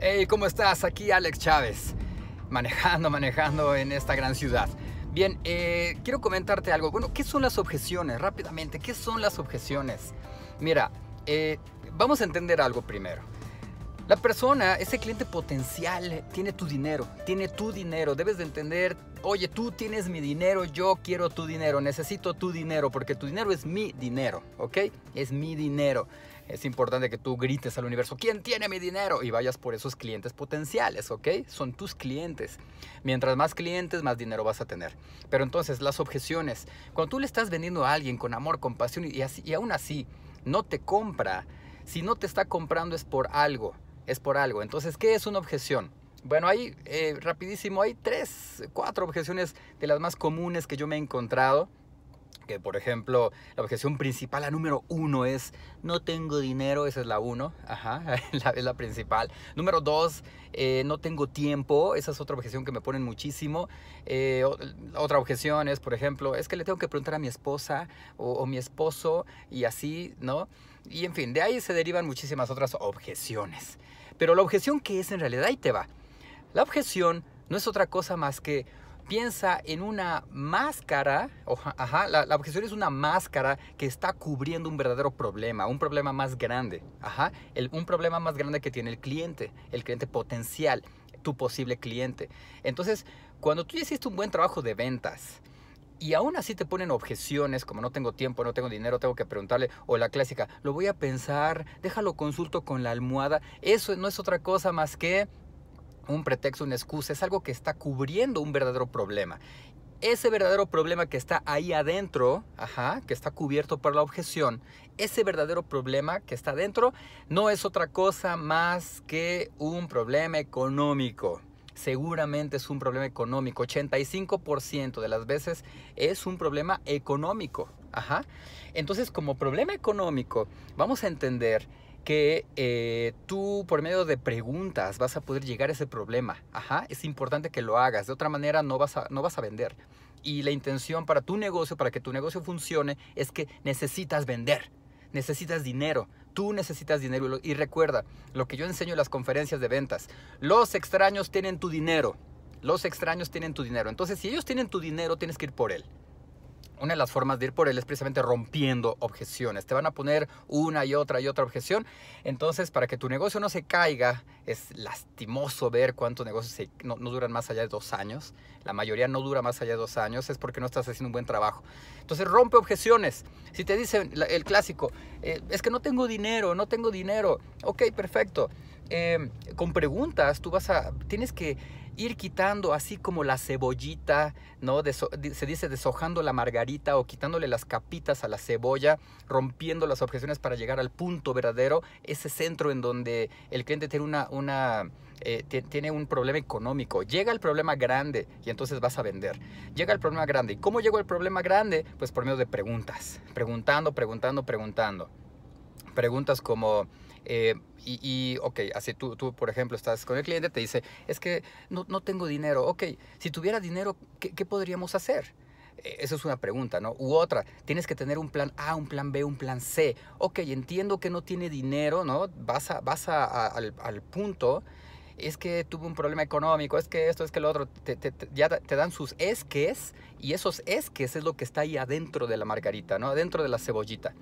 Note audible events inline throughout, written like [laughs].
Hey, ¿cómo estás? Aquí Alex Chávez, manejando, manejando en esta gran ciudad. Bien, eh, quiero comentarte algo. Bueno, ¿qué son las objeciones? Rápidamente, ¿qué son las objeciones? Mira, eh, vamos a entender algo primero. La persona, ese cliente potencial, tiene tu dinero, tiene tu dinero. Debes de entender, oye, tú tienes mi dinero, yo quiero tu dinero, necesito tu dinero, porque tu dinero es mi dinero, ¿ok? Es mi dinero. Es importante que tú grites al universo, ¿quién tiene mi dinero? Y vayas por esos clientes potenciales, ¿ok? Son tus clientes. Mientras más clientes, más dinero vas a tener. Pero entonces, las objeciones. Cuando tú le estás vendiendo a alguien con amor, compasión y, y aún así no te compra, si no te está comprando es por algo es por algo. Entonces, ¿qué es una objeción? Bueno, hay, eh, rapidísimo, hay tres, cuatro objeciones de las más comunes que yo me he encontrado. Que, por ejemplo, la objeción principal, la número uno es, no tengo dinero, esa es la uno, ajá, [laughs] la, es la principal. Número dos, eh, no tengo tiempo, esa es otra objeción que me ponen muchísimo. Eh, otra objeción es, por ejemplo, es que le tengo que preguntar a mi esposa o mi esposo y así, ¿no? Y en fin, de ahí se derivan muchísimas otras objeciones. Pero la objeción que es en realidad, ahí te va. La objeción no es otra cosa más que piensa en una máscara, la, objeción es una máscara que está cubriendo un verdadero problema, un problema más grande, ajá, un problema más grande que tiene el cliente, el cliente potencial, tu posible cliente. Entonces, cuando tú hiciste un buen trabajo de ventas, y aún así te ponen objeciones como no tengo tiempo, no tengo dinero, tengo que preguntarle, o la clásica, lo voy a pensar, déjalo consulto con la almohada, eso no es otra cosa más que un pretexto, una excusa, es algo que está cubriendo un verdadero problema. Ese verdadero problema que está ahí adentro, ajá, que está cubierto por la objeción, ese verdadero problema que está adentro no es otra cosa más que un problema económico seguramente es un problema económico. 85% de las veces es un problema económico. Ajá. Entonces, como problema económico, vamos a entender que eh, tú por medio de preguntas vas a poder llegar a ese problema. Ajá, es importante que lo hagas. De otra manera no vas a, no vas a vender. Y la intención para tu negocio, para que tu negocio funcione, es que necesitas vender necesitas dinero. Tú necesitas dinero y recuerda lo que yo enseño en las conferencias de ventas. Los extraños tienen tu dinero. Los extraños tienen tu dinero. Entonces, si ellos tienen tu dinero, tienes que ir por él una de las formas de ir por él es precisamente rompiendo objeciones. Te van a poner una y otra y otra objeción. Entonces, para que tu negocio no se caiga, es lastimoso ver cuántos negocios no, duran más allá de dos años. La mayoría no dura más allá de dos años, es porque no estás haciendo un buen trabajo. Entonces, rompe objeciones. Si te dicen el clásico, eh, es que no tengo dinero, no tengo dinero. Ok, perfecto. Em, con preguntas, tú vas a, tienes que ir quitando así como la cebollita, ¿no? se dice deshojando la margarita o quitándole las capitas a la cebolla, rompiendo las objeciones para llegar al punto verdadero, ese centro en donde el cliente tiene una, eh, tiene un problema económico. Llega el problema grande y entonces vas a vender. Llega el problema grande. ¿Y cómo llegó el problema grande? Pues por medio de preguntas. Preguntando, preguntando, preguntando. Preguntas como... Eh, y, ok, así tú, tú, por ejemplo, estás con el cliente, te dice, es que no, no tengo dinero. Ok, si tuviera dinero, ¿qué, podríamos hacer? Eh, Esa es una pregunta, ¿no? U otra, tienes que tener un plan A, un plan B, un plan C. Ok, entiendo que no tiene dinero, ¿no? Vas, a, vas a, al, al, punto, es que tuvo un problema económico, es que esto, es que lo otro, ya te dan sus esques y esos esques es lo que está ahí adentro de la margarita, ¿no? Adentro de la cebollita.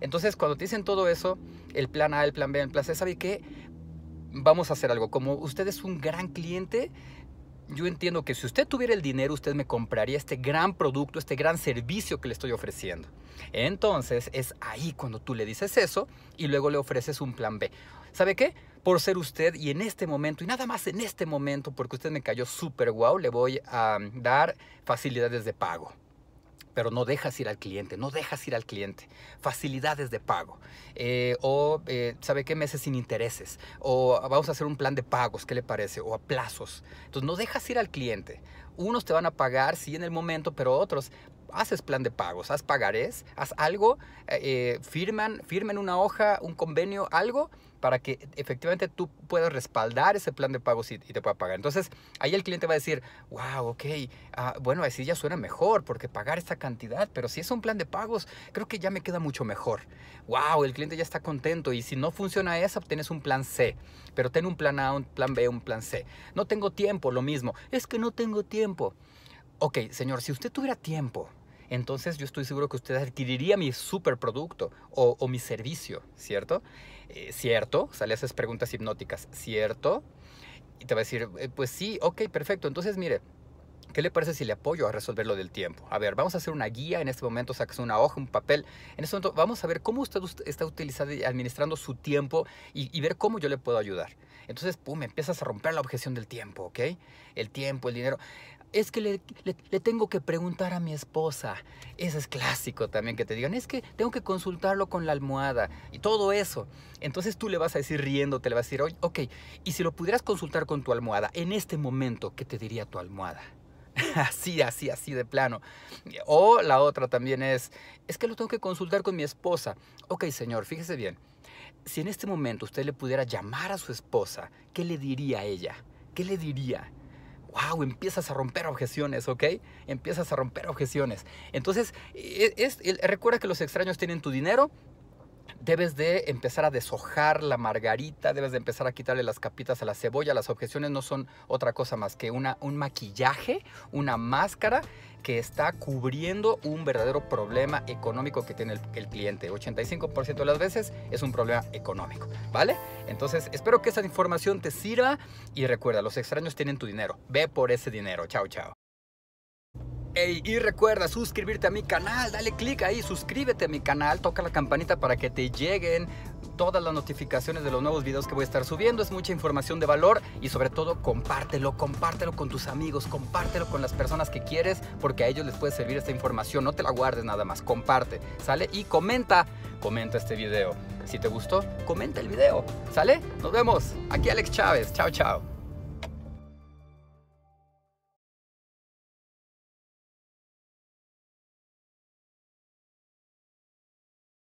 Entonces, cuando te dicen todo eso, el plan A, el plan B, el plan C, ¿sabe qué? Vamos a hacer algo. Como usted es un gran cliente, yo entiendo que si usted tuviera el dinero, usted me compraría este gran producto, este gran servicio que le estoy ofreciendo. Entonces es ahí cuando tú le dices eso y luego le ofreces un plan B. ¿Sabe qué? Por ser usted y en este momento, y nada más en este momento, porque usted me cayó súper guau, le voy a dar facilidades de pago pero no dejas ir al cliente, no dejas ir al cliente. Facilidades de pago. Eh, o, eh, ¿sabe qué? Meses sin intereses. O vamos a hacer un plan de pagos, ¿qué le parece? O a plazos. Entonces, no dejas ir al cliente. Unos te van a pagar, sí, en el momento, pero otros haces plan de pagos, haz pagarés, haz algo, eh, eh, firman, firmen una hoja, un convenio, algo para que efectivamente tú puedas respaldar ese plan de pagos y, te pueda pagar. Entonces, ahí el cliente va a decir, wow, ok, ah, bueno, así ya suena mejor porque pagar esta cantidad, pero si es un plan de pagos, creo que ya me queda mucho mejor. Wow, el cliente ya está contento y si no funciona eso, tienes un plan C, pero ten un plan A, un plan B, un plan C. No tengo tiempo, lo mismo, es que no tengo tiempo ok, señor, si usted tuviera tiempo, entonces yo estoy seguro que usted adquiriría mi superproducto o, mi servicio, ¿cierto? Eh, ¿Cierto? Sale sea, preguntas hipnóticas, ¿cierto? Y te va a decir, eh, pues sí, ok, perfecto. Entonces, mire, ¿Qué le parece si le apoyo a resolver lo del tiempo? A ver, vamos a hacer una guía en este momento, sacas una hoja, un papel. En este momento vamos a ver cómo usted está utilizando y administrando su tiempo y, y, ver cómo yo le puedo ayudar. Entonces, pum, empiezas a romper la objeción del tiempo, ¿ok? El tiempo, el dinero es que le, tengo que preguntar a mi esposa. Eso es clásico también que te digan, es que tengo que consultarlo con la almohada y todo eso. Entonces tú le vas a decir te le vas a decir, oye, ok, y si lo pudieras consultar con tu almohada, en este momento, ¿qué te diría tu almohada? [laughs] así, así, así de plano. O la otra también es, es que lo tengo que consultar con mi esposa. Ok, señor, fíjese bien. Si en este momento usted le pudiera llamar a su esposa, ¿qué le diría a ella? ¿Qué le diría? wow, empiezas a romper objeciones, ¿ok? Empiezas a romper objeciones. Entonces, e, recuerda que los extraños tienen tu dinero, debes de empezar a deshojar la margarita, debes de empezar a quitarle las capitas a la cebolla. Las objeciones no son otra cosa más que una, un maquillaje, una máscara que está cubriendo un verdadero problema económico que tiene el, cliente. 85% de las veces es un problema económico, ¿vale? Entonces, espero que esa información te sirva y recuerda, los extraños tienen tu dinero. Ve por ese dinero. Chao, chao y recuerda suscribirte a mi canal, dale click ahí, suscríbete a mi canal, toca la campanita para que te lleguen todas las notificaciones de los nuevos videos que voy a estar subiendo. Es mucha información de valor y sobre todo compártelo, compártelo con tus amigos, compártelo con las personas que quieres porque a ellos les puede servir esta información. No te la guardes nada más, comparte, ¿sale? Y comenta, comenta este video. Si te gustó, comenta el video, ¿sale? Nos vemos. Aquí Alex Chávez. Chao, chao.